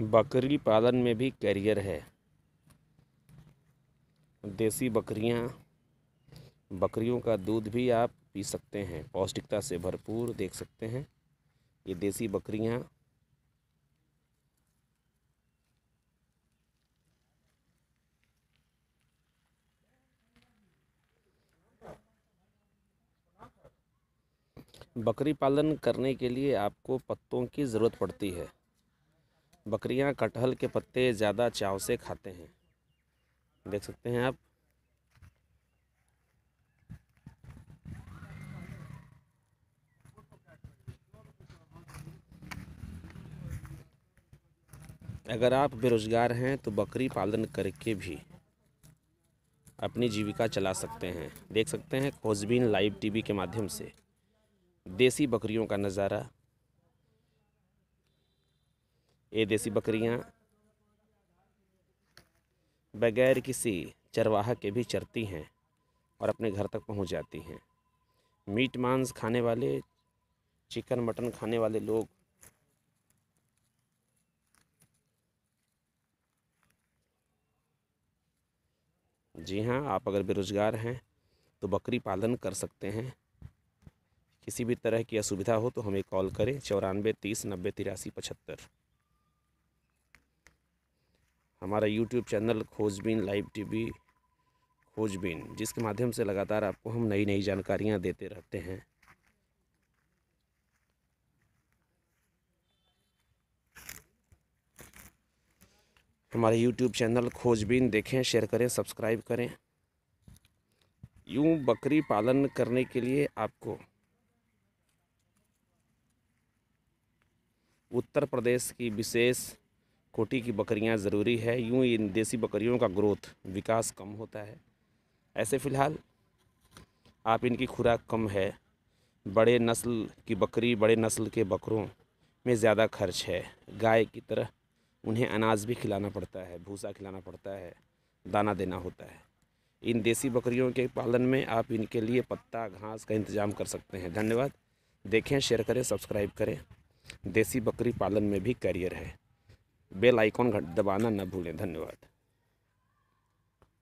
बकरी पालन में भी करियर है देसी बकरियां बकरियों का दूध भी आप पी सकते हैं पौष्टिकता से भरपूर देख सकते हैं ये देसी बकरियां बकरी पालन करने के लिए आपको पत्तों की ज़रूरत पड़ती है बकरियां कटहल के पत्ते ज़्यादा चाव से खाते हैं देख सकते हैं आप अगर आप बेरोज़गार हैं तो बकरी पालन करके भी अपनी जीविका चला सकते हैं देख सकते हैं खोजबीन लाइव टीवी के माध्यम से देसी बकरियों का नज़ारा ये देसी बकरियाँ बगैर किसी चरवाहा के भी चरती हैं और अपने घर तक पहुंच जाती हैं मीट मांस खाने वाले चिकन मटन खाने वाले लोग जी हाँ आप अगर बेरोज़गार हैं तो बकरी पालन कर सकते हैं किसी भी तरह की असुविधा हो तो हमें कॉल करें चौरानवे तीस नब्बे तिरासी पचहत्तर हमारा YouTube channel Khojbeen live TV Khojbeen जिसके माध्यम से लगातार आपको हम नई नई जानकारियाँ देते रहते हैं हमारे यूट्यूब चैनल खोजबीन देखें शेयर करें सब्सक्राइब करें यूँ बकरी पालन करने के लिए आपको उत्तर प्रदेश की विशेष कोटी की बकरियां ज़रूरी है यूँ इन देसी बकरियों का ग्रोथ विकास कम होता है ऐसे फ़िलहाल आप इनकी खुराक कम है बड़े नस्ल की बकरी बड़े नस्ल के बकरों में ज़्यादा खर्च है गाय की तरह उन्हें अनाज भी खिलाना पड़ता है भूसा खिलाना पड़ता है दाना देना होता है इन देसी बकरियों के पालन में आप इनके लिए पत्ता घास का इंतज़ाम कर सकते हैं धन्यवाद देखें शेयर करें सब्सक्राइब करें देसी बकरी पालन में भी करियर है बेल आइकॉन दबाना न भूलें धन्यवाद